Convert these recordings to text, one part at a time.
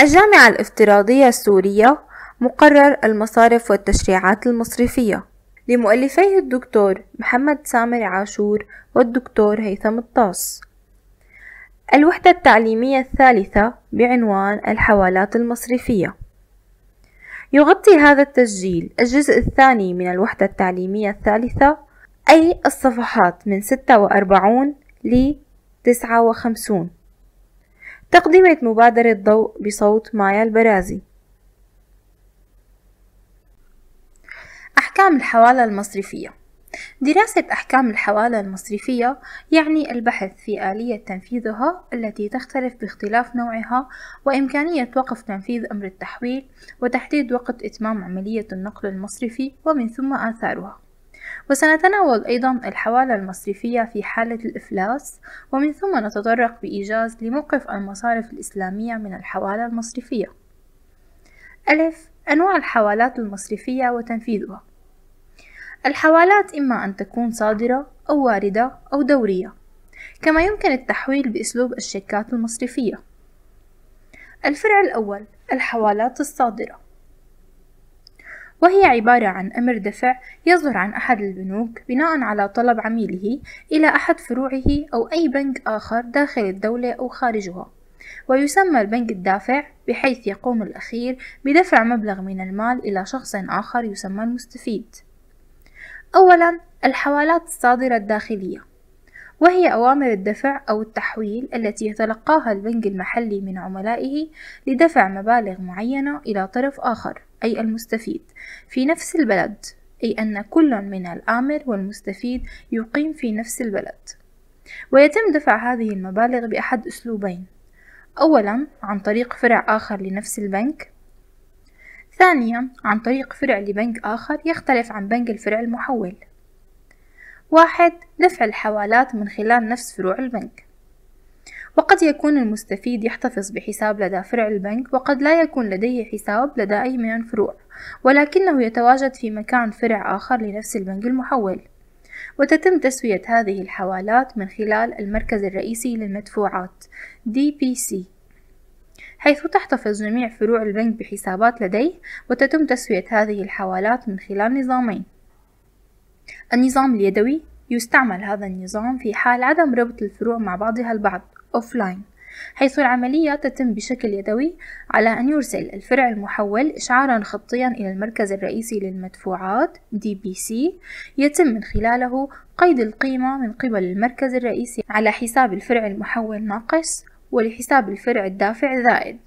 الجامعة الافتراضية السورية مقرر المصارف والتشريعات المصرفية لمؤلفيه الدكتور محمد سامر عاشور والدكتور هيثم الطاس الوحدة التعليمية الثالثة بعنوان الحوالات المصرفية يغطي هذا التسجيل الجزء الثاني من الوحدة التعليمية الثالثة أي الصفحات من 46 ل 59 تقدمت مبادرة ضوء بصوت مايا البرازي أحكام الحوالة المصرفية دراسة أحكام الحوالة المصرفية يعني البحث في آلية تنفيذها التي تختلف باختلاف نوعها وإمكانية وقف تنفيذ أمر التحويل وتحديد وقت إتمام عملية النقل المصرفي ومن ثم آثارها وسنتناول أيضا الحوالة المصرفية في حالة الإفلاس ومن ثم نتطرق بإيجاز لموقف المصارف الإسلامية من الحوالة المصرفية ألف أنواع الحوالات المصرفية وتنفيذها الحوالات إما أن تكون صادرة أو واردة أو دورية كما يمكن التحويل بأسلوب الشيكات المصرفية الفرع الأول الحوالات الصادرة وهي عبارة عن أمر دفع يصدر عن أحد البنوك بناء على طلب عميله إلى أحد فروعه أو أي بنك آخر داخل الدولة أو خارجها ويسمى البنك الدافع بحيث يقوم الأخير بدفع مبلغ من المال إلى شخص آخر يسمى المستفيد أولا الحوالات الصادرة الداخلية وهي أوامر الدفع أو التحويل التي يتلقاها البنك المحلي من عملائه لدفع مبالغ معينة إلى طرف آخر أي المستفيد في نفس البلد أي أن كل من الآمر والمستفيد يقيم في نفس البلد ويتم دفع هذه المبالغ بأحد أسلوبين أولا عن طريق فرع آخر لنفس البنك ثانيا عن طريق فرع لبنك آخر يختلف عن بنك الفرع المحول واحد دفع الحوالات من خلال نفس فروع البنك وقد يكون المستفيد يحتفظ بحساب لدى فرع البنك وقد لا يكون لديه حساب لدى أي من الفروع ولكنه يتواجد في مكان فرع آخر لنفس البنك المحول وتتم تسوية هذه الحوالات من خلال المركز الرئيسي للمدفوعات DPC حيث تحتفظ جميع فروع البنك بحسابات لديه وتتم تسوية هذه الحوالات من خلال نظامين النظام اليدوي يستعمل هذا النظام في حال عدم ربط الفروع مع بعضها البعض أوفلاين حيث العملية تتم بشكل يدوي على أن يرسل الفرع المحول إشعارا خطيا إلى المركز الرئيسي للمدفوعات DBC يتم من خلاله قيد القيمة من قبل المركز الرئيسي على حساب الفرع المحول ناقص ولحساب الفرع الدافع زائد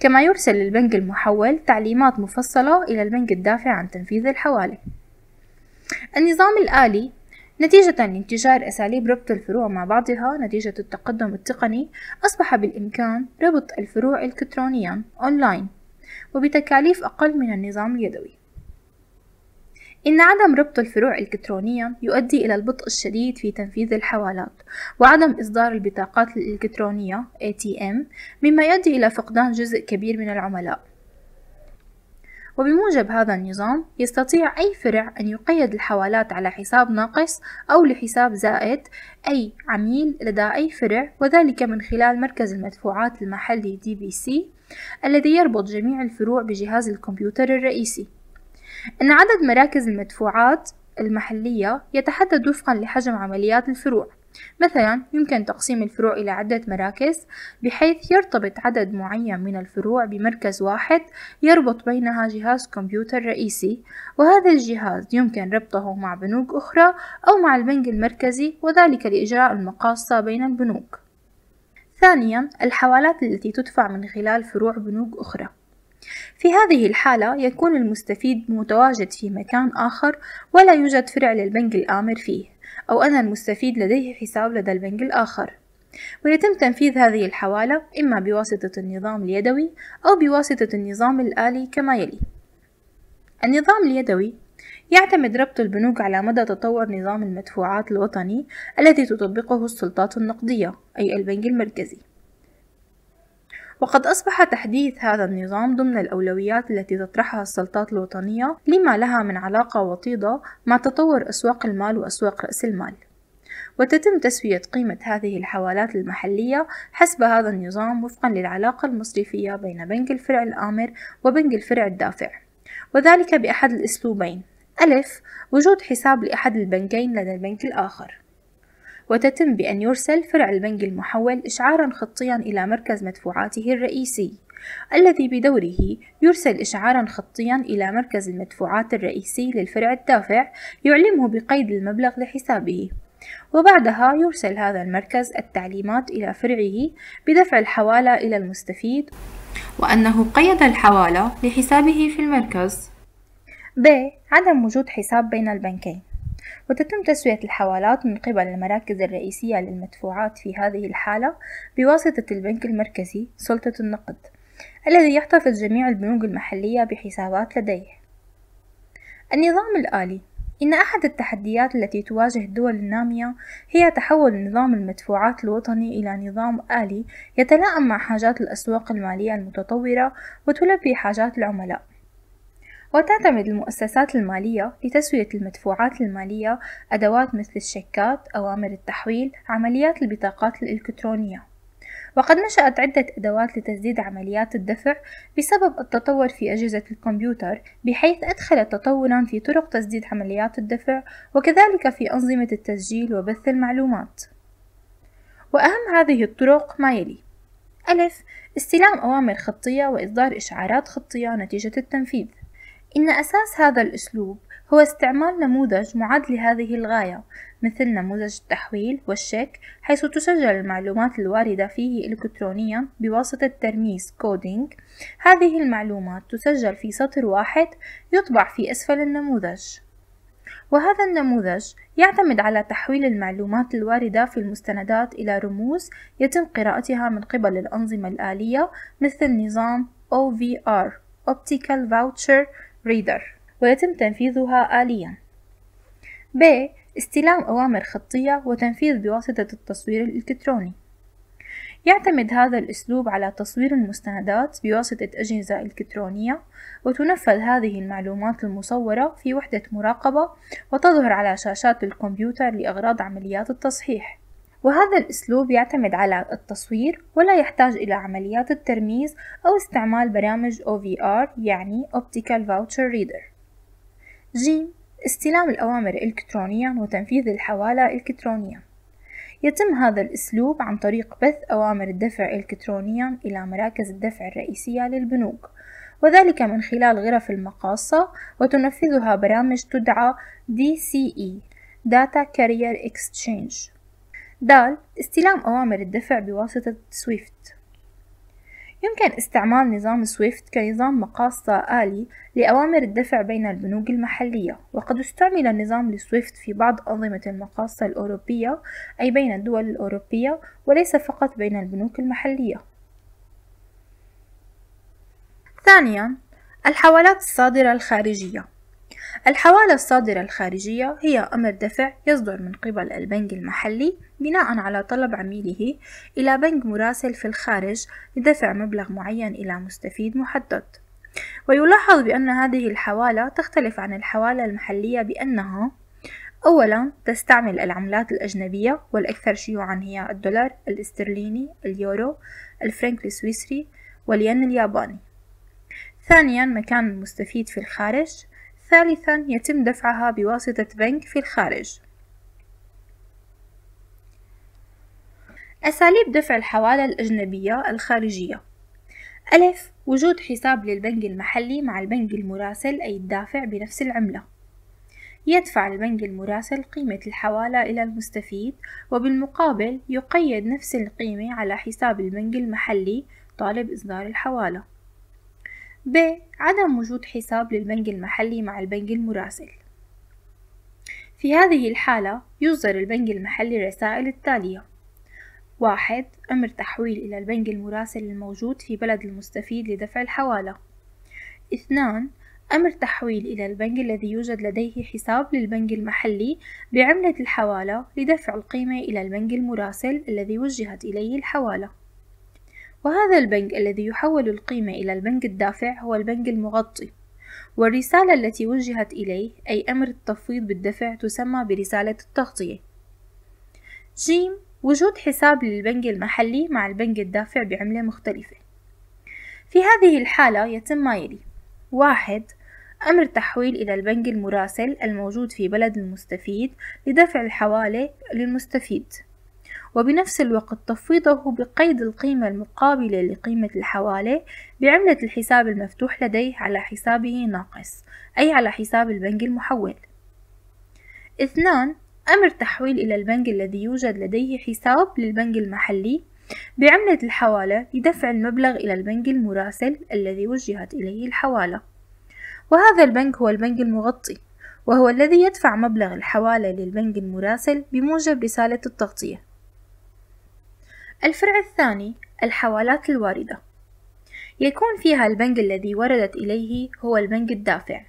كما يرسل للبنك المحول تعليمات مفصلة إلى البنك الدافع عن تنفيذ الحوالي النظام الآلي نتيجة لانتشار أساليب ربط الفروع مع بعضها نتيجة التقدم التقني أصبح بالإمكان ربط الفروع إلكترونيا أونلاين وبتكاليف أقل من النظام اليدوي إن عدم ربط الفروع إلكترونيا يؤدي إلى البطء الشديد في تنفيذ الحوالات وعدم إصدار البطاقات الإلكترونية ATM مما يؤدي إلى فقدان جزء كبير من العملاء وبموجب هذا النظام يستطيع أي فرع أن يقيد الحوالات على حساب ناقص أو لحساب زائد أي عميل لدى أي فرع وذلك من خلال مركز المدفوعات المحلي DBC الذي يربط جميع الفروع بجهاز الكمبيوتر الرئيسي إن عدد مراكز المدفوعات المحلية يتحدد وفقا لحجم عمليات الفروع مثلا يمكن تقسيم الفروع إلى عدة مراكز بحيث يرتبط عدد معين من الفروع بمركز واحد يربط بينها جهاز كمبيوتر رئيسي وهذا الجهاز يمكن ربطه مع بنوك أخرى أو مع البنك المركزي وذلك لإجراء المقاصة بين البنوك ثانيا الحوالات التي تدفع من خلال فروع بنوك أخرى في هذه الحالة يكون المستفيد متواجد في مكان آخر ولا يوجد فرع للبنك الآمر فيه أو أن المستفيد لديه حساب لدى البنك الآخر ويتم تنفيذ هذه الحوالة إما بواسطة النظام اليدوي أو بواسطة النظام الآلي كما يلي النظام اليدوي يعتمد ربط البنوك على مدى تطور نظام المدفوعات الوطني الذي تطبقه السلطات النقدية أي البنك المركزي وقد أصبح تحديث هذا النظام ضمن الأولويات التي تطرحها السلطات الوطنية لما لها من علاقة وطيدة مع تطور أسواق المال وأسواق رأس المال وتتم تسوية قيمة هذه الحوالات المحلية حسب هذا النظام وفقا للعلاقة المصرفية بين بنك الفرع الآمر وبنك الفرع الدافع وذلك بأحد الأسلوبين ألف وجود حساب لأحد البنكين لدى البنك الآخر وتتم بأن يرسل فرع البنك المحول إشعارا خطيا إلى مركز مدفوعاته الرئيسي الذي بدوره يرسل إشعارا خطيا إلى مركز المدفوعات الرئيسي للفرع الدافع يعلمه بقيد المبلغ لحسابه وبعدها يرسل هذا المركز التعليمات إلى فرعه بدفع الحوالة إلى المستفيد وأنه قيد الحوالة لحسابه في المركز ب. عدم وجود حساب بين البنكين وتتم تسوية الحوالات من قبل المراكز الرئيسية للمدفوعات في هذه الحالة بواسطة البنك المركزي سلطة النقد الذي يحتفظ جميع البنوك المحلية بحسابات لديه النظام الآلي إن أحد التحديات التي تواجه الدول النامية هي تحول نظام المدفوعات الوطني إلى نظام آلي يتلائم مع حاجات الأسواق المالية المتطورة وتلبي حاجات العملاء وتعتمد المؤسسات المالية لتسوية المدفوعات المالية أدوات مثل الشيكات أوامر التحويل عمليات البطاقات الإلكترونية وقد نشأت عدة أدوات لتسديد عمليات الدفع بسبب التطور في أجهزة الكمبيوتر بحيث أدخلت تطورا في طرق تسديد عمليات الدفع وكذلك في أنظمة التسجيل وبث المعلومات وأهم هذه الطرق ما يلي ألف استلام أوامر خطية وإصدار إشعارات خطية نتيجة التنفيذ إن أساس هذا الأسلوب هو استعمال نموذج معد لهذه الغاية مثل نموذج التحويل والشيك حيث تسجل المعلومات الواردة فيه إلكترونيا بواسطة ترميز كودينج هذه المعلومات تسجل في سطر واحد يطبع في أسفل النموذج وهذا النموذج يعتمد على تحويل المعلومات الواردة في المستندات إلى رموز يتم قراءتها من قبل الأنظمة الآلية مثل نظام OVR Optical Voucher reader ويتم تنفيذها آليا ب استلام أوامر خطية وتنفيذ بواسطة التصوير الإلكتروني يعتمد هذا الأسلوب على تصوير المستندات بواسطة أجهزة إلكترونية وتنفذ هذه المعلومات المصورة في وحدة مراقبة وتظهر على شاشات الكمبيوتر لأغراض عمليات التصحيح وهذا الأسلوب يعتمد على التصوير ولا يحتاج إلى عمليات الترميز أو استعمال برامج OVR يعني Optical Voucher Reader جيم استلام الأوامر إلكترونيا وتنفيذ الحوالة إلكترونيا يتم هذا الأسلوب عن طريق بث أوامر الدفع إلكترونيا إلى مراكز الدفع الرئيسية للبنوك وذلك من خلال غرف المقاصة وتنفذها برامج تدعى DCE Data Carrier Exchange د استلام أوامر الدفع بواسطة سويفت يمكن استعمال نظام سويفت كنظام مقاصة آلي لأوامر الدفع بين البنوك المحلية وقد استعمل النظام لسويفت في بعض أنظمة المقاصة الأوروبية أي بين الدول الأوروبية وليس فقط بين البنوك المحلية ثانيا الحوالات الصادرة الخارجية الحوالة الصادرة الخارجية هي أمر دفع يصدر من قبل البنك المحلي بناء على طلب عميله إلى بنك مراسل في الخارج لدفع مبلغ معين إلى مستفيد محدد ويلاحظ بأن هذه الحوالة تختلف عن الحوالة المحلية بأنها أولا تستعمل العملات الأجنبية والأكثر شيوعا هي الدولار الاسترليني اليورو الفرنك السويسري والين الياباني ثانيا مكان المستفيد في الخارج ثالثا يتم دفعها بواسطة بنك في الخارج أساليب دفع الحوالة الأجنبية الخارجية ألف وجود حساب للبنك المحلي مع البنك المراسل أي الدافع بنفس العملة يدفع البنك المراسل قيمة الحوالة إلى المستفيد وبالمقابل يقيد نفس القيمة على حساب البنك المحلي طالب إصدار الحوالة ب عدم وجود حساب للبنك المحلي مع البنك المراسل في هذه الحالة يصدر البنك المحلي الرسائل التالية واحد أمر تحويل إلى البنك المراسل الموجود في بلد المستفيد لدفع الحوالة اثنان أمر تحويل إلى البنك الذي يوجد لديه حساب للبنك المحلي بعملة الحوالة لدفع القيمة إلى البنك المراسل الذي وجهت إليه الحوالة وهذا البنك الذي يحول القيمة إلى البنك الدافع هو البنك المغطي والرسالة التي وجهت إليه أي أمر التفويض بالدفع تسمى برسالة التغطية ج وجود حساب للبنك المحلي مع البنك الدافع بعملة مختلفة في هذه الحالة يتم ما يلي واحد أمر تحويل إلى البنك المراسل الموجود في بلد المستفيد لدفع الحوالة للمستفيد وبنفس الوقت تفويضه بقيد القيمة المقابلة لقيمة الحواله بعملة الحساب المفتوح لديه على حسابه ناقص أي على حساب البنك المحول اثنان أمر تحويل إلى البنك الذي يوجد لديه حساب للبنك المحلي بعملة الحوالة لدفع المبلغ إلى البنك المراسل الذي وجهت إليه الحوالة وهذا البنك هو البنك المغطي وهو الذي يدفع مبلغ الحوالة للبنك المراسل بموجب رسالة التغطية الفرع الثاني الحوالات الواردة يكون فيها البنك الذي وردت إليه هو البنك الدافع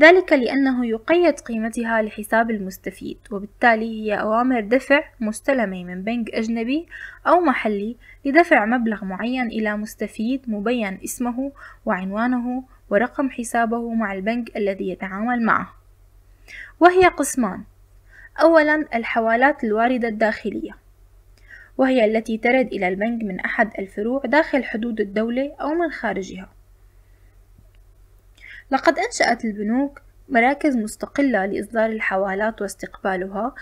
ذلك لأنه يقيد قيمتها لحساب المستفيد وبالتالي هي أوامر دفع مستلمة من بنك أجنبي أو محلي لدفع مبلغ معين إلى مستفيد مبين اسمه وعنوانه ورقم حسابه مع البنك الذي يتعامل معه وهي قسمان أولا الحوالات الواردة الداخلية وهي التي ترد إلى البنك من أحد الفروع داخل حدود الدولة أو من خارجها لقد أنشأت البنوك مراكز مستقلة لإصدار الحوالات واستقبالها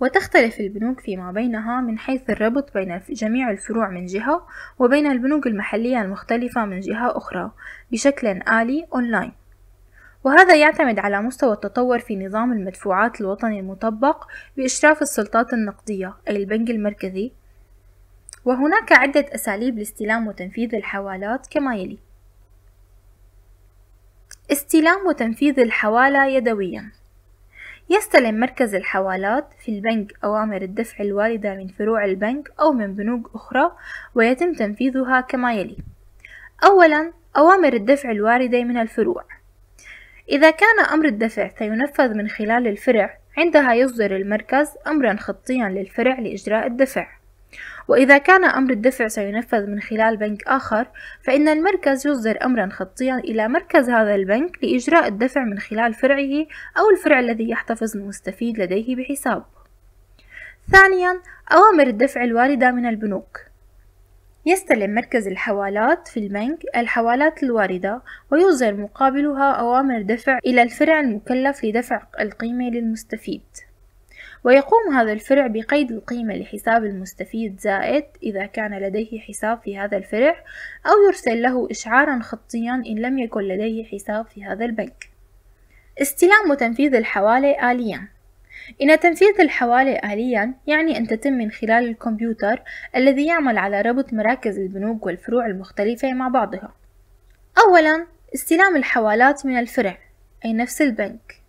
وتختلف البنوك فيما بينها من حيث الربط بين جميع الفروع من جهة وبين البنوك المحلية المختلفة من جهة أخرى بشكل آلي أونلاين وهذا يعتمد على مستوى التطور في نظام المدفوعات الوطني المطبق بإشراف السلطات النقدية أي البنك المركزي وهناك عدة أساليب لاستلام وتنفيذ الحوالات كما يلي استلام وتنفيذ الحوالة يدويا يستلم مركز الحوالات في البنك أوامر الدفع الواردة من فروع البنك أو من بنوك أخرى ويتم تنفيذها كما يلي أولا أوامر الدفع الواردة من الفروع إذا كان أمر الدفع سينفذ من خلال الفرع عندها يصدر المركز أمرا خطيا للفرع لإجراء الدفع وإذا كان أمر الدفع سينفذ من خلال بنك آخر فإن المركز يصدر أمرا خطيا إلى مركز هذا البنك لإجراء الدفع من خلال فرعه أو الفرع الذي يحتفظ المستفيد لديه بحساب ثانيا أوامر الدفع الواردة من البنوك يستلم مركز الحوالات في البنك الحوالات الواردة ويصدر مقابلها أوامر دفع إلى الفرع المكلف لدفع القيمة للمستفيد ويقوم هذا الفرع بقيد القيمة لحساب المستفيد زائد إذا كان لديه حساب في هذا الفرع أو يرسل له إشعارا خطيا إن لم يكن لديه حساب في هذا البنك استلام وتنفيذ الحوالي آليا إن تنفيذ الحوالي آليا يعني أن تتم من خلال الكمبيوتر الذي يعمل على ربط مراكز البنوك والفروع المختلفة مع بعضها أولا استلام الحوالات من الفرع أي نفس البنك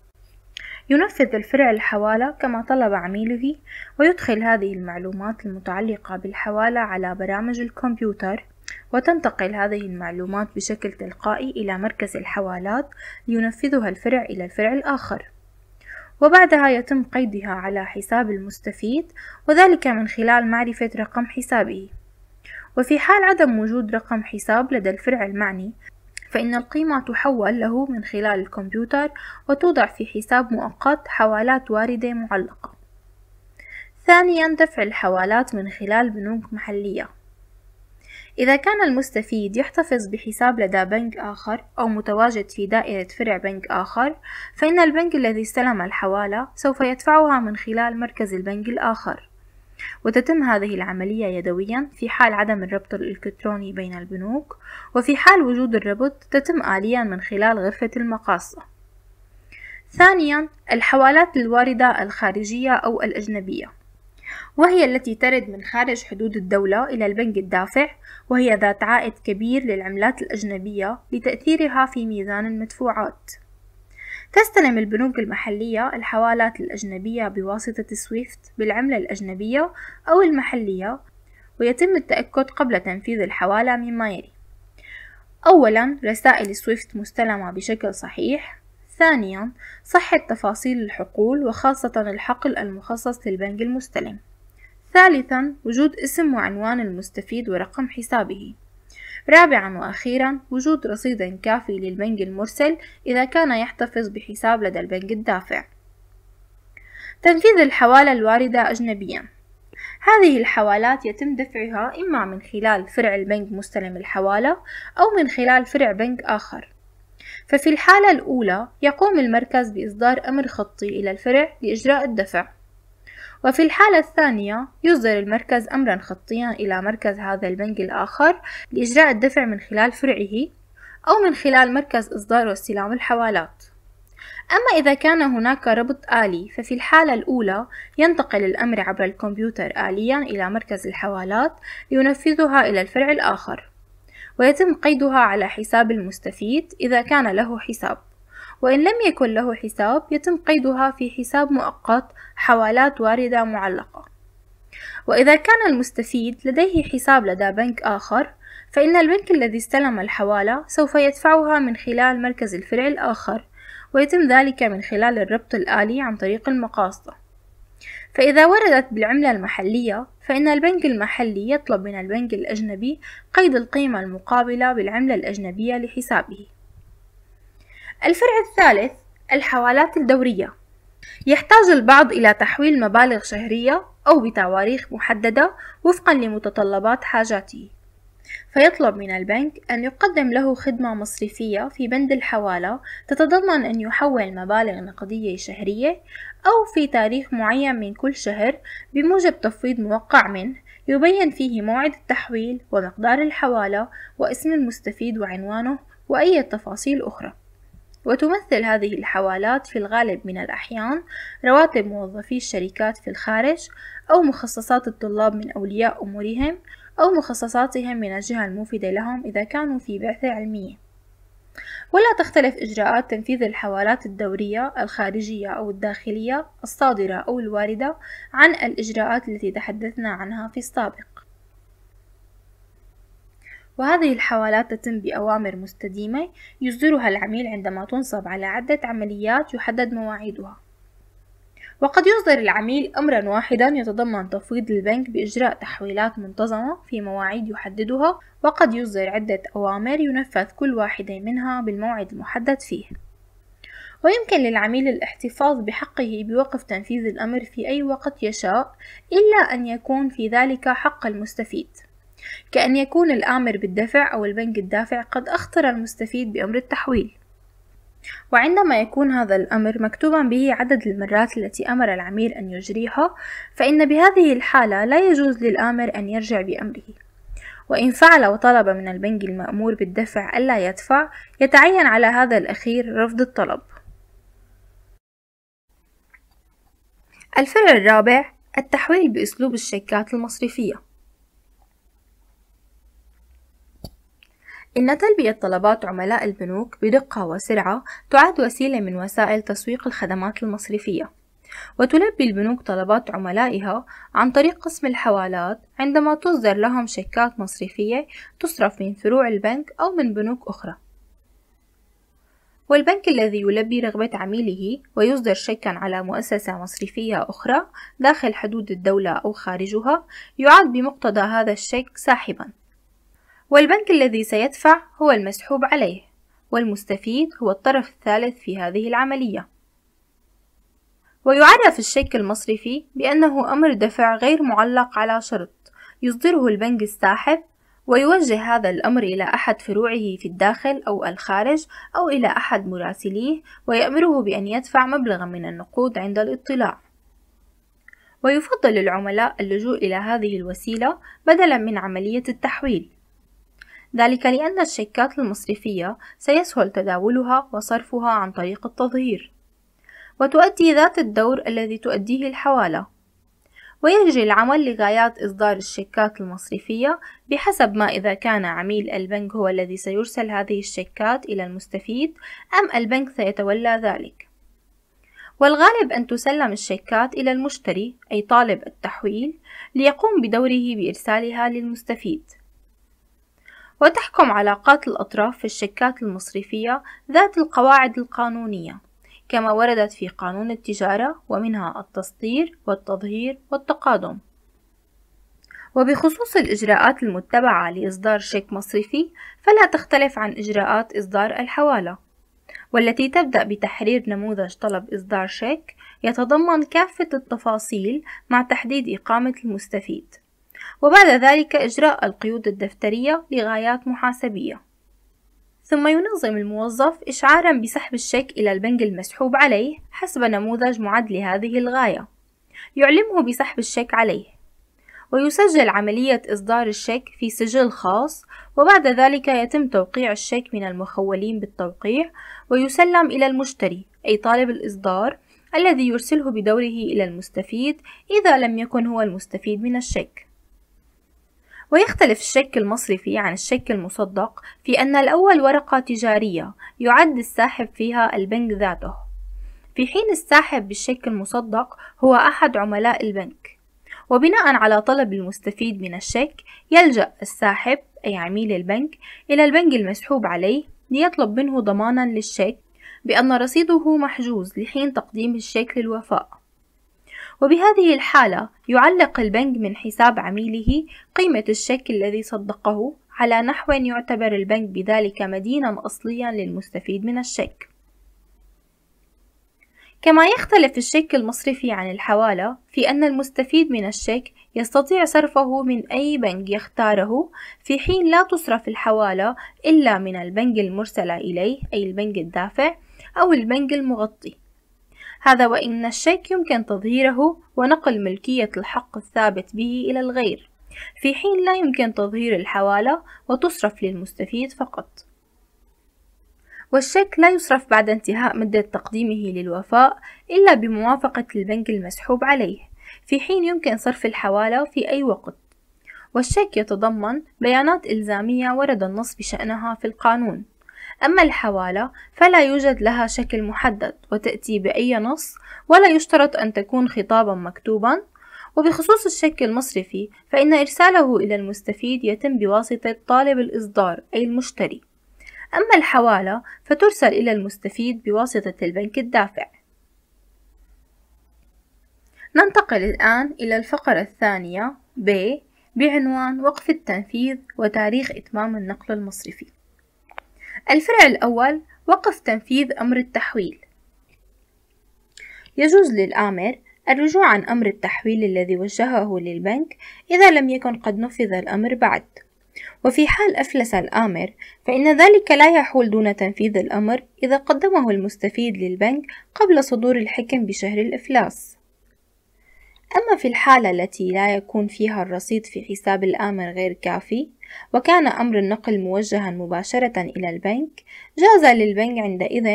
ينفذ الفرع الحوالة كما طلب عميله ويدخل هذه المعلومات المتعلقة بالحوالة على برامج الكمبيوتر وتنتقل هذه المعلومات بشكل تلقائي إلى مركز الحوالات لينفذها الفرع إلى الفرع الآخر وبعدها يتم قيدها على حساب المستفيد وذلك من خلال معرفة رقم حسابه وفي حال عدم وجود رقم حساب لدى الفرع المعني فإن القيمة تحول له من خلال الكمبيوتر وتوضع في حساب مؤقت حوالات واردة معلقة ثانيا دفع الحوالات من خلال بنوك محلية إذا كان المستفيد يحتفظ بحساب لدى بنك آخر أو متواجد في دائرة فرع بنك آخر فإن البنك الذي استلم الحوالة سوف يدفعها من خلال مركز البنك الآخر وتتم هذه العملية يدويا في حال عدم الربط الإلكتروني بين البنوك وفي حال وجود الربط تتم آليا من خلال غرفة المقاصة ثانيا الحوالات الواردة الخارجية أو الأجنبية وهي التي ترد من خارج حدود الدولة إلى البنك الدافع وهي ذات عائد كبير للعملات الأجنبية لتأثيرها في ميزان المدفوعات تستلم البنوك المحلية الحوالات الأجنبية بواسطة سويفت بالعملة الأجنبية أو المحلية ويتم التأكد قبل تنفيذ الحوالة مما يلي أولا رسائل سويفت مستلمة بشكل صحيح ثانيا صحة تفاصيل الحقول وخاصة الحقل المخصص للبنك المستلم ثالثا وجود اسم وعنوان المستفيد ورقم حسابه رابعا وأخيرا وجود رصيد كافي للبنك المرسل إذا كان يحتفظ بحساب لدى البنك الدافع تنفيذ الحوالة الواردة أجنبيا هذه الحوالات يتم دفعها إما من خلال فرع البنك مستلم الحوالة أو من خلال فرع بنك آخر ففي الحالة الأولى يقوم المركز بإصدار أمر خطي إلى الفرع لإجراء الدفع وفي الحالة الثانية يصدر المركز أمرا خطيا إلى مركز هذا البنك الآخر لإجراء الدفع من خلال فرعه أو من خلال مركز إصدار واستلام الحوالات أما إذا كان هناك ربط آلي ففي الحالة الأولى ينتقل الأمر عبر الكمبيوتر آليا إلى مركز الحوالات لينفذها إلى الفرع الآخر ويتم قيدها على حساب المستفيد إذا كان له حساب وإن لم يكن له حساب يتم قيدها في حساب مؤقت حوالات واردة معلقة وإذا كان المستفيد لديه حساب لدى بنك آخر فإن البنك الذي استلم الحوالة سوف يدفعها من خلال مركز الفرع الآخر ويتم ذلك من خلال الربط الآلي عن طريق المقاصة فإذا وردت بالعملة المحلية فإن البنك المحلي يطلب من البنك الأجنبي قيد القيمة المقابلة بالعملة الأجنبية لحسابه الفرع الثالث الحوالات الدورية يحتاج البعض إلى تحويل مبالغ شهرية أو بتواريخ محددة وفقا لمتطلبات حاجاته فيطلب من البنك أن يقدم له خدمة مصرفية في بند الحوالة تتضمن أن يحول مبالغ نقدية شهرية أو في تاريخ معين من كل شهر بموجب تفويض موقع منه يبين فيه موعد التحويل ومقدار الحوالة واسم المستفيد وعنوانه وأي تفاصيل أخرى وتمثل هذه الحوالات في الغالب من الأحيان رواتب موظفي الشركات في الخارج أو مخصصات الطلاب من أولياء أمورهم أو مخصصاتهم من الجهة الموفدة لهم إذا كانوا في بعثة علمية ولا تختلف إجراءات تنفيذ الحوالات الدورية الخارجية أو الداخلية الصادرة أو الواردة عن الإجراءات التي تحدثنا عنها في السابق وهذه الحوالات تتم بأوامر مستديمة يصدرها العميل عندما تنصب على عدة عمليات يحدد مواعيدها وقد يصدر العميل أمرا واحدا يتضمن تفويض البنك بإجراء تحويلات منتظمة في مواعيد يحددها وقد يصدر عدة أوامر ينفذ كل واحدة منها بالموعد المحدد فيه ويمكن للعميل الاحتفاظ بحقه بوقف تنفيذ الأمر في أي وقت يشاء إلا أن يكون في ذلك حق المستفيد كأن يكون الآمر بالدفع أو البنك الدافع قد أخطر المستفيد بأمر التحويل وعندما يكون هذا الأمر مكتوبا به عدد المرات التي أمر العميل أن يجريها فإن بهذه الحالة لا يجوز للآمر أن يرجع بأمره وإن فعل وطلب من البنك المأمور بالدفع ألا يدفع يتعين على هذا الأخير رفض الطلب الفرع الرابع التحويل بأسلوب الشيكات المصرفية إن تلبية طلبات عملاء البنوك بدقة وسرعة تعد وسيلة من وسائل تسويق الخدمات المصرفية وتلبي البنوك طلبات عملائها عن طريق قسم الحوالات عندما تصدر لهم شيكات مصرفية تصرف من فروع البنك أو من بنوك أخرى والبنك الذي يلبي رغبة عميله ويصدر شيكا على مؤسسة مصرفية أخرى داخل حدود الدولة أو خارجها يعد بمقتضى هذا الشيك ساحبًا والبنك الذي سيدفع هو المسحوب عليه والمستفيد هو الطرف الثالث في هذه العملية ويعرف الشيك المصرفي بأنه أمر دفع غير معلق على شرط يصدره البنك الساحب ويوجه هذا الأمر إلى أحد فروعه في الداخل أو الخارج أو إلى أحد مراسليه ويأمره بأن يدفع مبلغا من النقود عند الاطلاع ويفضل العملاء اللجوء إلى هذه الوسيلة بدلا من عملية التحويل ذلك لأن الشيكات المصرفية سيسهل تداولها وصرفها عن طريق التظهير وتؤدي ذات الدور الذي تؤديه الحوالة ويجري العمل لغايات إصدار الشيكات المصرفية بحسب ما إذا كان عميل البنك هو الذي سيرسل هذه الشيكات إلى المستفيد أم البنك سيتولى ذلك والغالب أن تسلم الشيكات إلى المشتري أي طالب التحويل ليقوم بدوره بإرسالها للمستفيد وتحكم علاقات الأطراف في الشيكات المصرفية ذات القواعد القانونية كما وردت في قانون التجارة ومنها التصدير والتظهير والتقادم وبخصوص الإجراءات المتبعة لإصدار شيك مصرفي فلا تختلف عن إجراءات إصدار الحوالة والتي تبدأ بتحرير نموذج طلب إصدار شيك يتضمن كافة التفاصيل مع تحديد إقامة المستفيد وبعد ذلك إجراء القيود الدفترية لغايات محاسبية ثم ينظم الموظف إشعارا بسحب الشيك إلى البنك المسحوب عليه حسب نموذج معد لهذه الغاية يعلمه بسحب الشيك عليه ويسجل عملية إصدار الشيك في سجل خاص وبعد ذلك يتم توقيع الشيك من المخولين بالتوقيع ويسلم إلى المشتري أي طالب الإصدار الذي يرسله بدوره إلى المستفيد إذا لم يكن هو المستفيد من الشيك ويختلف الشيك المصرفي عن الشيك المصدق في أن الأول ورقة تجارية يعد الساحب فيها البنك ذاته في حين الساحب بالشيك المصدق هو أحد عملاء البنك وبناء على طلب المستفيد من الشيك يلجأ الساحب أي عميل البنك إلى البنك المسحوب عليه ليطلب منه ضمانا للشيك بأن رصيده محجوز لحين تقديم الشيك للوفاء وبهذه الحالة يعلق البنك من حساب عميله قيمة الشيك الذي صدقه على نحو يعتبر البنك بذلك مدينا أصليا للمستفيد من الشيك كما يختلف الشيك المصرفي عن الحوالة في أن المستفيد من الشيك يستطيع صرفه من أي بنك يختاره في حين لا تصرف الحوالة إلا من البنك المرسلة إليه أي البنك الدافع أو البنك المغطي هذا وإن الشيك يمكن تظهيره ونقل ملكية الحق الثابت به إلى الغير في حين لا يمكن تظهير الحوالة وتصرف للمستفيد فقط والشيك لا يصرف بعد انتهاء مدة تقديمه للوفاء إلا بموافقة البنك المسحوب عليه في حين يمكن صرف الحوالة في أي وقت والشيك يتضمن بيانات إلزامية ورد النص بشأنها في القانون أما الحوالة فلا يوجد لها شكل محدد وتأتي بأي نص ولا يشترط أن تكون خطابا مكتوبا وبخصوص الشك المصرفي فإن إرساله إلى المستفيد يتم بواسطة طالب الإصدار أي المشتري أما الحوالة فترسل إلى المستفيد بواسطة البنك الدافع ننتقل الآن إلى الفقرة الثانية ب بعنوان وقف التنفيذ وتاريخ إتمام النقل المصرفي الفرع الأول وقف تنفيذ أمر التحويل يجوز للآمر الرجوع عن أمر التحويل الذي وجهه للبنك إذا لم يكن قد نفذ الأمر بعد وفي حال أفلس الآمر فإن ذلك لا يحول دون تنفيذ الأمر إذا قدمه المستفيد للبنك قبل صدور الحكم بشهر الإفلاس أما في الحالة التي لا يكون فيها الرصيد في حساب الآمر غير كافي وكان أمر النقل موجها مباشرة إلى البنك جاز للبنك عندئذ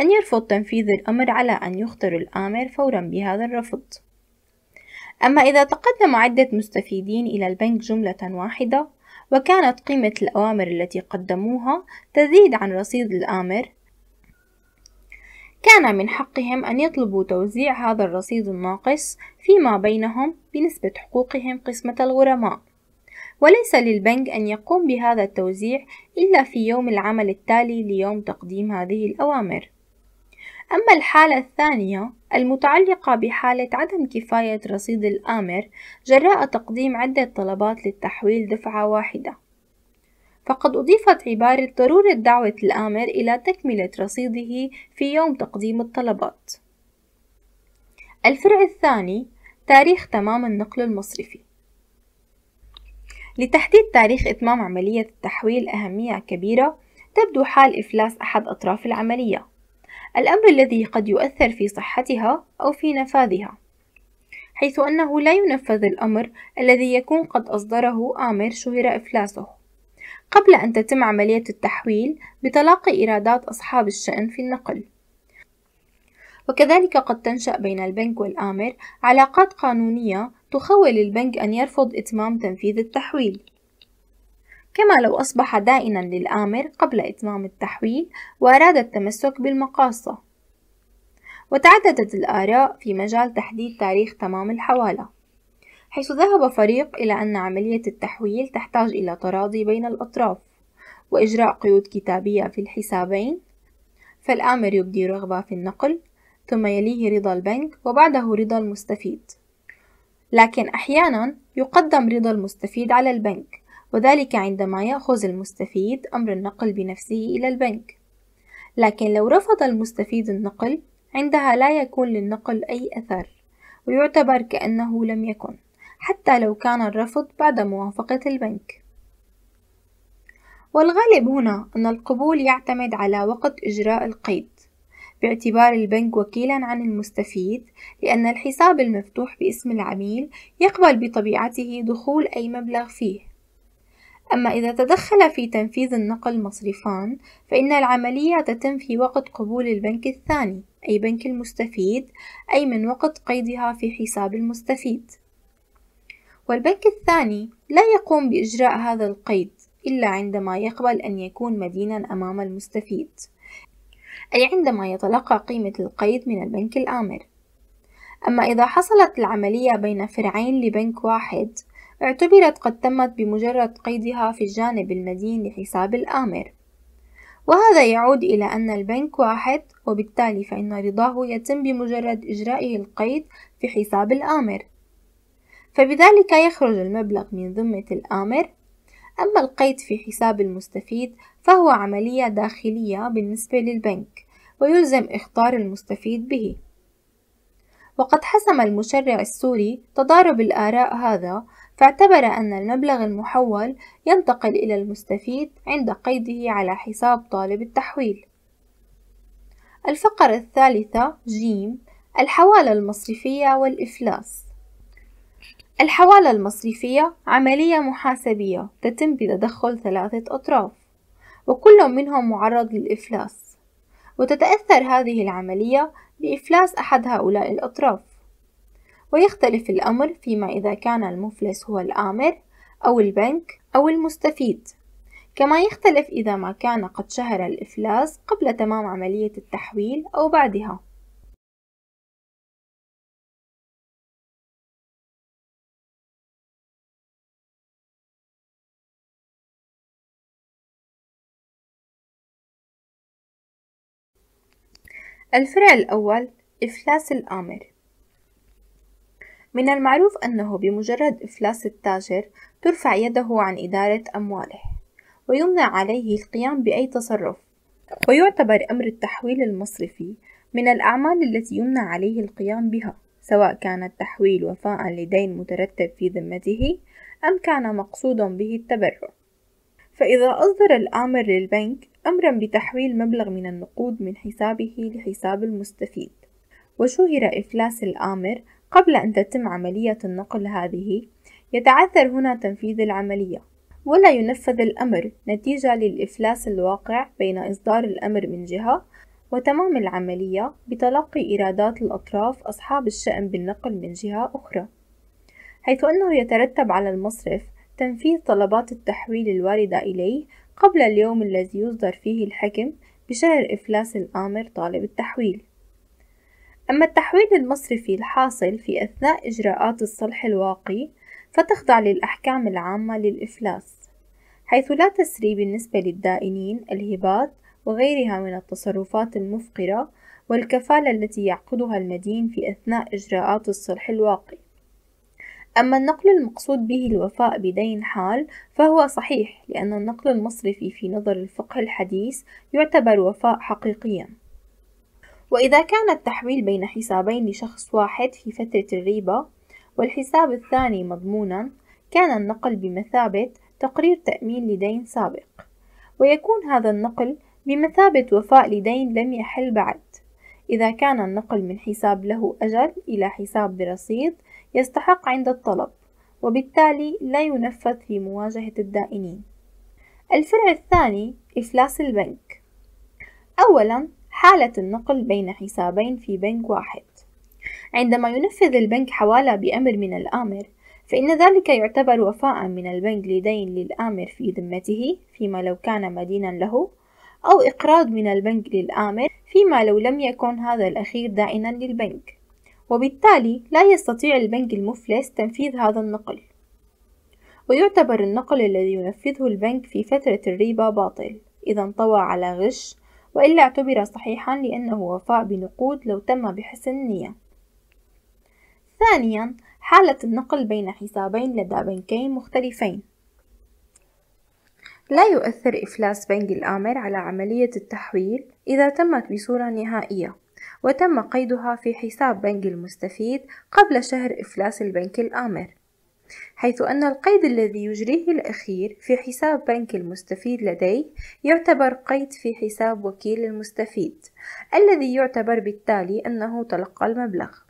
أن يرفض تنفيذ الأمر على أن يخطر الآمر فورا بهذا الرفض أما إذا تقدم عدة مستفيدين إلى البنك جملة واحدة وكانت قيمة الأوامر التي قدموها تزيد عن رصيد الآمر كان من حقهم أن يطلبوا توزيع هذا الرصيد الناقص فيما بينهم بنسبة حقوقهم قسمة الغرماء وليس للبنك أن يقوم بهذا التوزيع إلا في يوم العمل التالي ليوم تقديم هذه الأوامر أما الحالة الثانية المتعلقة بحالة عدم كفاية رصيد الآمر جراء تقديم عدة طلبات للتحويل دفعة واحدة فقد أضيفت عبارة ضرورة دعوة الآمر إلى تكملة رصيده في يوم تقديم الطلبات الفرع الثاني تاريخ تمام النقل المصرفي لتحديد تاريخ إتمام عملية التحويل أهمية كبيرة تبدو حال إفلاس أحد أطراف العملية الأمر الذي قد يؤثر في صحتها أو في نفاذها حيث أنه لا ينفذ الأمر الذي يكون قد أصدره آمر شهر إفلاسه قبل أن تتم عملية التحويل بتلاقي إيرادات أصحاب الشأن في النقل وكذلك قد تنشأ بين البنك والآمر علاقات قانونية تخول البنك أن يرفض إتمام تنفيذ التحويل كما لو أصبح دائنا للآمر قبل إتمام التحويل وأراد التمسك بالمقاصة وتعددت الآراء في مجال تحديد تاريخ تمام الحوالة حيث ذهب فريق إلى أن عملية التحويل تحتاج إلى تراضي بين الأطراف وإجراء قيود كتابية في الحسابين فالآمر يبدي رغبة في النقل ثم يليه رضا البنك وبعده رضا المستفيد لكن أحيانا يقدم رضا المستفيد على البنك وذلك عندما يأخذ المستفيد أمر النقل بنفسه إلى البنك لكن لو رفض المستفيد النقل عندها لا يكون للنقل أي أثر ويعتبر كأنه لم يكن حتى لو كان الرفض بعد موافقة البنك والغالب هنا أن القبول يعتمد على وقت إجراء القيد باعتبار البنك وكيلا عن المستفيد لأن الحساب المفتوح باسم العميل يقبل بطبيعته دخول أي مبلغ فيه أما إذا تدخل في تنفيذ النقل مصرفان فإن العملية تتم في وقت قبول البنك الثاني أي بنك المستفيد أي من وقت قيدها في حساب المستفيد والبنك الثاني لا يقوم بإجراء هذا القيد إلا عندما يقبل أن يكون مدينا أمام المستفيد أي عندما يتلقى قيمة القيد من البنك الآمر أما إذا حصلت العملية بين فرعين لبنك واحد اعتبرت قد تمت بمجرد قيدها في الجانب المدين لحساب الآمر وهذا يعود إلى أن البنك واحد وبالتالي فإن رضاه يتم بمجرد إجرائه القيد في حساب الآمر فبذلك يخرج المبلغ من ذمة الآمر أما القيد في حساب المستفيد فهو عملية داخلية بالنسبة للبنك ويلزم إخطار المستفيد به وقد حسم المشرع السوري تضارب الآراء هذا فاعتبر أن المبلغ المحول ينتقل إلى المستفيد عند قيده على حساب طالب التحويل الفقرة الثالثة ج الحوالة المصرفية والإفلاس الحوالة المصرفية عملية محاسبية تتم بتدخل ثلاثة أطراف وكل منهم معرض للإفلاس وتتأثر هذه العملية بإفلاس أحد هؤلاء الأطراف ويختلف الأمر فيما إذا كان المفلس هو الآمر أو البنك أو المستفيد كما يختلف إذا ما كان قد شهر الإفلاس قبل تمام عملية التحويل أو بعدها الفرع الأول إفلاس الآمر من المعروف أنه بمجرد إفلاس التاجر ترفع يده عن إدارة أمواله ويمنع عليه القيام بأي تصرف ويعتبر أمر التحويل المصرفي من الأعمال التي يمنع عليه القيام بها سواء كان التحويل وفاء لدين مترتب في ذمته أم كان مقصودا به التبرع فإذا أصدر الآمر للبنك أمرا بتحويل مبلغ من النقود من حسابه لحساب المستفيد وشهر إفلاس الآمر قبل أن تتم عملية النقل هذه يتعثر هنا تنفيذ العملية ولا ينفذ الأمر نتيجة للإفلاس الواقع بين إصدار الأمر من جهة وتمام العملية بتلقي إيرادات الأطراف أصحاب الشأن بالنقل من جهة أخرى حيث أنه يترتب على المصرف تنفيذ طلبات التحويل الواردة إليه قبل اليوم الذي يصدر فيه الحكم بشهر إفلاس الآمر طالب التحويل أما التحويل المصرفي الحاصل في أثناء إجراءات الصلح الواقي فتخضع للأحكام العامة للإفلاس حيث لا تسري بالنسبة للدائنين الهبات وغيرها من التصرفات المفقرة والكفالة التي يعقدها المدين في أثناء إجراءات الصلح الواقي أما النقل المقصود به الوفاء بدين حال فهو صحيح لأن النقل المصرفي في نظر الفقه الحديث يعتبر وفاء حقيقيا وإذا كان التحويل بين حسابين لشخص واحد في فترة الريبة والحساب الثاني مضمونا كان النقل بمثابة تقرير تأمين لدين سابق ويكون هذا النقل بمثابة وفاء لدين لم يحل بعد إذا كان النقل من حساب له أجل إلى حساب برصيد يستحق عند الطلب وبالتالي لا ينفذ في مواجهة الدائنين الفرع الثاني إفلاس البنك أولا حالة النقل بين حسابين في بنك واحد عندما ينفذ البنك حوالة بأمر من الآمر فإن ذلك يعتبر وفاء من البنك لدين للآمر في ذمته فيما لو كان مدينا له أو إقراض من البنك للآمر فيما لو لم يكن هذا الأخير دائنا للبنك وبالتالي لا يستطيع البنك المفلس تنفيذ هذا النقل ويعتبر النقل الذي ينفذه البنك في فترة الربا باطل إذا انطوى على غش وإلا اعتبر صحيحا لأنه وفاء بنقود لو تم بحسن نية ثانيا حالة النقل بين حسابين لدى بنكين مختلفين لا يؤثر إفلاس بنك الآمر على عملية التحويل إذا تمت بصورة نهائية وتم قيدها في حساب بنك المستفيد قبل شهر إفلاس البنك الآمر حيث أن القيد الذي يجريه الأخير في حساب بنك المستفيد لديه يعتبر قيد في حساب وكيل المستفيد الذي يعتبر بالتالي أنه تلقى المبلغ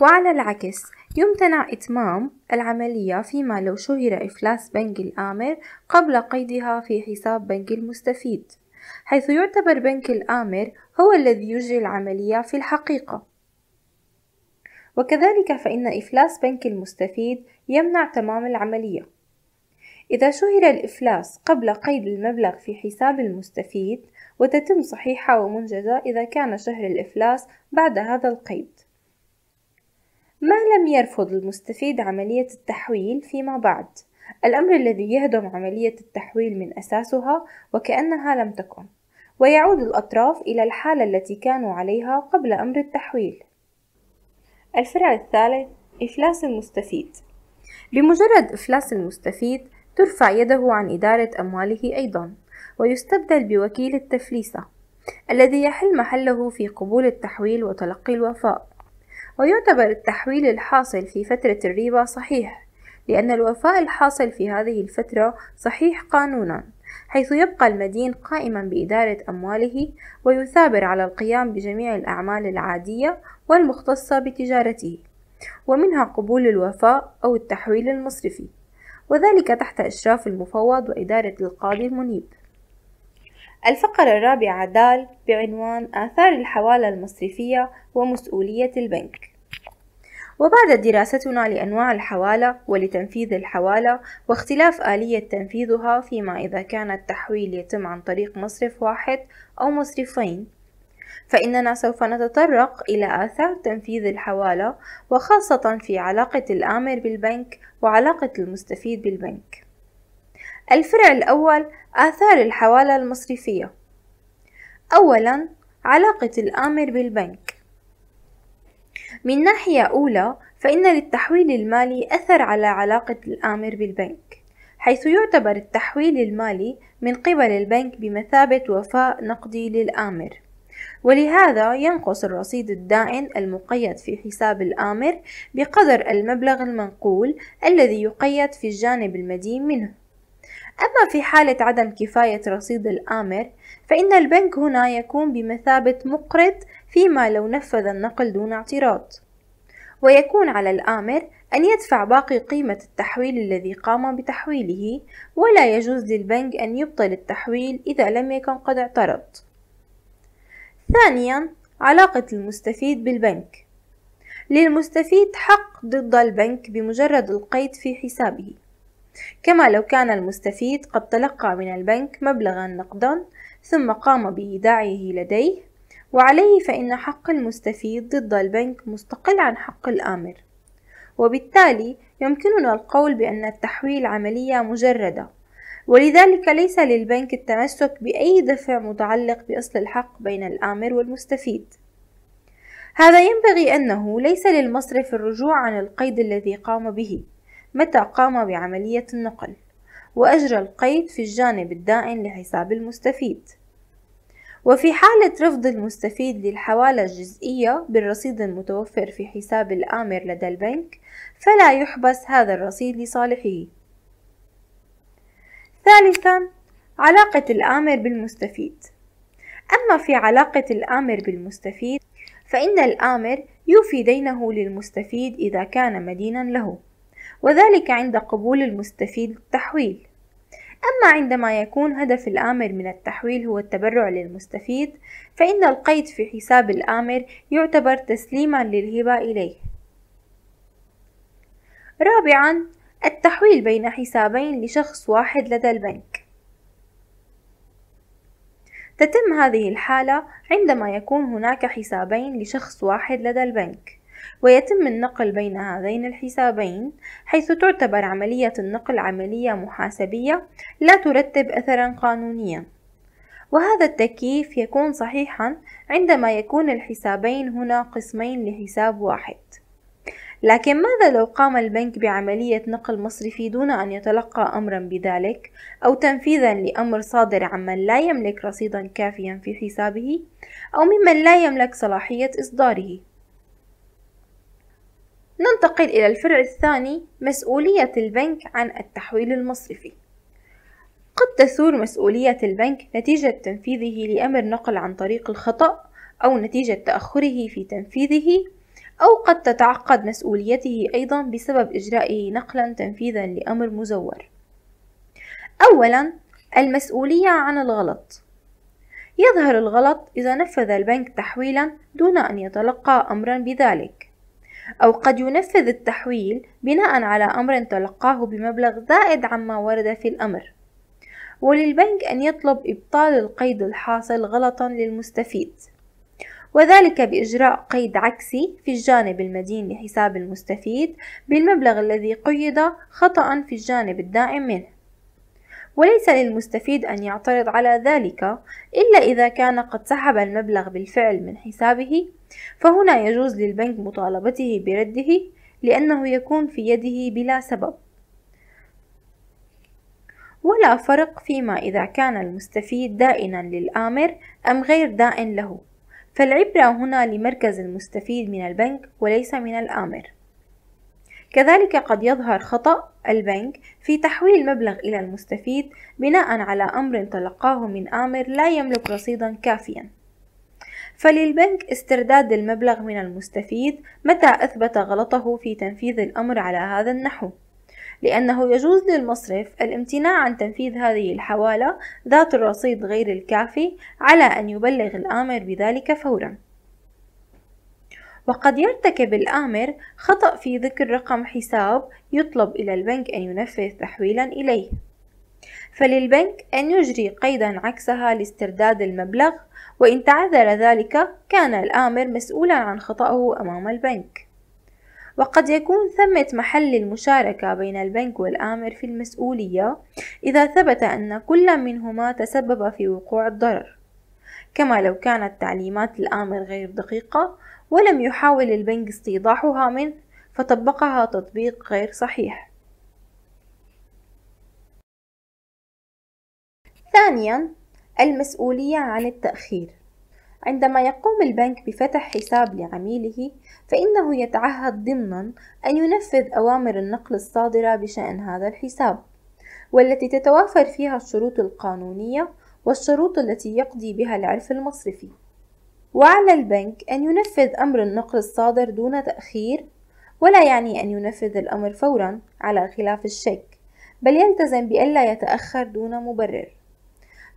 وعلى العكس يمتنع إتمام العملية فيما لو شهر إفلاس بنك الآمر قبل قيدها في حساب بنك المستفيد حيث يعتبر بنك الآمر هو الذي يجري العملية في الحقيقة وكذلك فإن إفلاس بنك المستفيد يمنع تمام العملية إذا شهر الإفلاس قبل قيد المبلغ في حساب المستفيد وتتم صحيحة ومنجزة إذا كان شهر الإفلاس بعد هذا القيد ما لم يرفض المستفيد عملية التحويل فيما بعد الأمر الذي يهدم عملية التحويل من أساسها وكأنها لم تكن ويعود الأطراف إلى الحالة التي كانوا عليها قبل أمر التحويل الفرع الثالث إفلاس المستفيد بمجرد إفلاس المستفيد ترفع يده عن إدارة أمواله أيضا ويستبدل بوكيل التفليسة الذي يحل محله في قبول التحويل وتلقي الوفاء ويعتبر التحويل الحاصل في فترة الربا صحيح لأن الوفاء الحاصل في هذه الفترة صحيح قانونا حيث يبقى المدين قائما بإدارة أمواله ويثابر على القيام بجميع الأعمال العادية والمختصة بتجارته ومنها قبول الوفاء أو التحويل المصرفي وذلك تحت إشراف المفوض وإدارة القاضي المنيب الفقرة الرابعة دال بعنوان آثار الحوالة المصرفية ومسؤولية البنك وبعد دراستنا لأنواع الحوالة ولتنفيذ الحوالة واختلاف آلية تنفيذها فيما إذا كان التحويل يتم عن طريق مصرف واحد أو مصرفين فإننا سوف نتطرق إلى آثار تنفيذ الحوالة وخاصة في علاقة الآمر بالبنك وعلاقة المستفيد بالبنك الفرع الأول آثار الحوالة المصرفية أولا علاقة الآمر بالبنك من ناحية أولى فإن للتحويل المالي أثر على علاقة الآمر بالبنك حيث يعتبر التحويل المالي من قبل البنك بمثابة وفاء نقدي للآمر ولهذا ينقص الرصيد الدائن المقيد في حساب الآمر بقدر المبلغ المنقول الذي يقيد في الجانب المدين منه أما في حالة عدم كفاية رصيد الآمر فإن البنك هنا يكون بمثابة مقرض فيما لو نفذ النقل دون اعتراض ويكون على الآمر أن يدفع باقي قيمة التحويل الذي قام بتحويله ولا يجوز للبنك أن يبطل التحويل إذا لم يكن قد اعترض ثانيا علاقة المستفيد بالبنك للمستفيد حق ضد البنك بمجرد القيد في حسابه كما لو كان المستفيد قد تلقى من البنك مبلغا نقدا ثم قام بإيداعه لديه وعليه فإن حق المستفيد ضد البنك مستقل عن حق الآمر وبالتالي يمكننا القول بأن التحويل عملية مجردة ولذلك ليس للبنك التمسك بأي دفع متعلق بأصل الحق بين الآمر والمستفيد هذا ينبغي أنه ليس للمصرف الرجوع عن القيد الذي قام به متى قام بعملية النقل وأجرى القيد في الجانب الدائن لحساب المستفيد وفي حالة رفض المستفيد للحوالة الجزئية بالرصيد المتوفر في حساب الآمر لدى البنك فلا يحبس هذا الرصيد لصالحه ثالثا علاقة الآمر بالمستفيد أما في علاقة الآمر بالمستفيد فإن الآمر يوفي دينه للمستفيد إذا كان مدينا له وذلك عند قبول المستفيد التحويل أما عندما يكون هدف الآمر من التحويل هو التبرع للمستفيد فإن القيد في حساب الآمر يعتبر تسليما للهبة إليه رابعا التحويل بين حسابين لشخص واحد لدى البنك تتم هذه الحالة عندما يكون هناك حسابين لشخص واحد لدى البنك ويتم النقل بين هذين الحسابين حيث تعتبر عملية النقل عملية محاسبية لا ترتب أثرا قانونيا وهذا التكييف يكون صحيحا عندما يكون الحسابين هنا قسمين لحساب واحد لكن ماذا لو قام البنك بعملية نقل مصرفي دون أن يتلقى أمرا بذلك أو تنفيذا لأمر صادر عمن لا يملك رصيدا كافيا في حسابه أو ممن لا يملك صلاحية إصداره ننتقل إلى الفرع الثاني مسؤولية البنك عن التحويل المصرفي قد تثور مسؤولية البنك نتيجة تنفيذه لأمر نقل عن طريق الخطأ أو نتيجة تأخره في تنفيذه أو قد تتعقد مسؤوليته أيضا بسبب إجرائه نقلا تنفيذا لأمر مزور أولا المسؤولية عن الغلط يظهر الغلط إذا نفذ البنك تحويلا دون أن يتلقى أمرا بذلك أو قد ينفذ التحويل بناء على أمر تلقاه بمبلغ زائد عما ورد في الأمر وللبنك أن يطلب إبطال القيد الحاصل غلطا للمستفيد وذلك بإجراء قيد عكسي في الجانب المدين لحساب المستفيد بالمبلغ الذي قيد خطأ في الجانب الدائم منه وليس للمستفيد أن يعترض على ذلك إلا إذا كان قد سحب المبلغ بالفعل من حسابه فهنا يجوز للبنك مطالبته برده لأنه يكون في يده بلا سبب ولا فرق فيما إذا كان المستفيد دائنا للآمر أم غير دائن له فالعبرة هنا لمركز المستفيد من البنك وليس من الآمر كذلك قد يظهر خطأ البنك في تحويل مبلغ إلى المستفيد بناء على أمر تلقاه من آمر لا يملك رصيدا كافيا فللبنك استرداد المبلغ من المستفيد متى أثبت غلطه في تنفيذ الأمر على هذا النحو لأنه يجوز للمصرف الامتناع عن تنفيذ هذه الحوالة ذات الرصيد غير الكافي على أن يبلغ الآمر بذلك فورا وقد يرتكب الآمر خطأ في ذكر رقم حساب يطلب إلى البنك أن ينفذ تحويلا إليه فللبنك أن يجري قيدا عكسها لاسترداد المبلغ وإن تعذر ذلك كان الآمر مسؤولا عن خطأه أمام البنك وقد يكون ثمة محل للمشاركة بين البنك والآمر في المسؤولية إذا ثبت أن كل منهما تسبب في وقوع الضرر كما لو كانت تعليمات الآمر غير دقيقة ولم يحاول البنك استيضاحها منه فطبقها تطبيق غير صحيح ثانيا المسؤولية عن التأخير عندما يقوم البنك بفتح حساب لعميله فإنه يتعهد ضمنا أن ينفذ أوامر النقل الصادرة بشأن هذا الحساب والتي تتوافر فيها الشروط القانونية والشروط التي يقضي بها العرف المصرفي وعلى البنك أن ينفذ أمر النقل الصادر دون تأخير ولا يعني أن ينفذ الأمر فورا على خلاف الشك بل يلتزم بألا يتأخر دون مبرر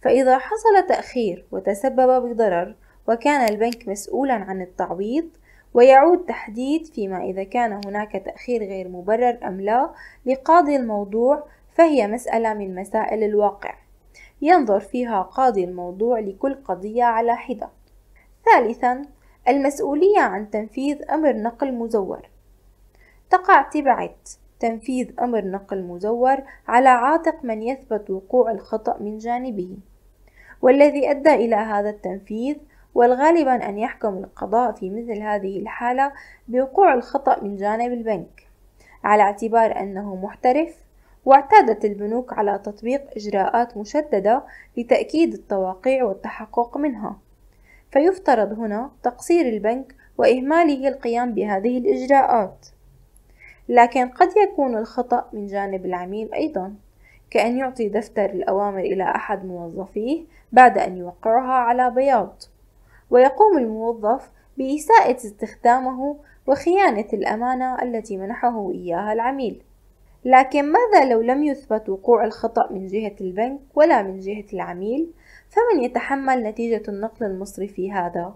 فإذا حصل تأخير وتسبب بضرر وكان البنك مسؤولا عن التعويض ويعود تحديد فيما إذا كان هناك تأخير غير مبرر أم لا لقاضي الموضوع فهي مسألة من مسائل الواقع ينظر فيها قاضي الموضوع لكل قضية على حدة ثالثا المسؤولية عن تنفيذ أمر نقل مزور تقع تبعة تنفيذ أمر نقل مزور على عاتق من يثبت وقوع الخطأ من جانبه والذي أدى إلى هذا التنفيذ والغالبا أن يحكم القضاء في مثل هذه الحالة بوقوع الخطأ من جانب البنك على اعتبار أنه محترف واعتادت البنوك على تطبيق إجراءات مشددة لتأكيد التواقيع والتحقق منها فيفترض هنا تقصير البنك وإهماله القيام بهذه الإجراءات لكن قد يكون الخطأ من جانب العميل أيضا كأن يعطي دفتر الأوامر إلى أحد موظفيه بعد أن يوقعها على بياض ويقوم الموظف بإساءة استخدامه وخيانة الأمانة التي منحه إياها العميل لكن ماذا لو لم يثبت وقوع الخطأ من جهة البنك ولا من جهة العميل؟ فمن يتحمل نتيجة النقل المصرفي هذا؟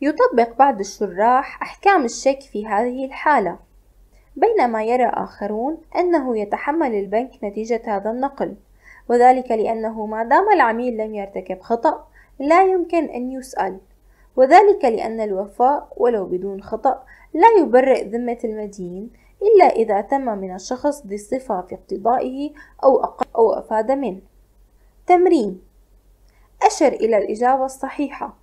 يطبق بعض الشراح أحكام الشك في هذه الحالة بينما يرى آخرون أنه يتحمل البنك نتيجة هذا النقل وذلك لأنه ما دام العميل لم يرتكب خطأ لا يمكن أن يسأل وذلك لأن الوفاء ولو بدون خطأ لا يبرئ ذمة المدين إلا إذا تم من الشخص ذي الصفة في اقتضائه أو, أو أفاد منه تمرين أشر إلى الإجابة الصحيحة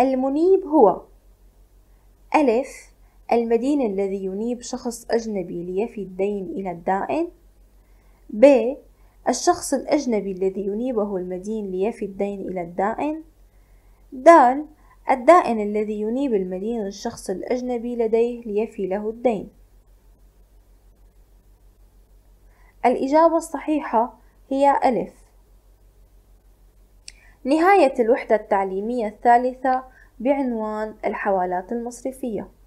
المنيب هو ألف المدين الذي ينيب شخص أجنبي ليفي الدين إلى الدائن ب الشخص الأجنبي الذي ينيبه المدين ليفي الدين إلى الدائن دال الدائن الذي ينيب المدين الشخص الأجنبي لديه ليفي له الدين الإجابة الصحيحة هي ألف نهاية الوحدة التعليمية الثالثة بعنوان الحوالات المصرفية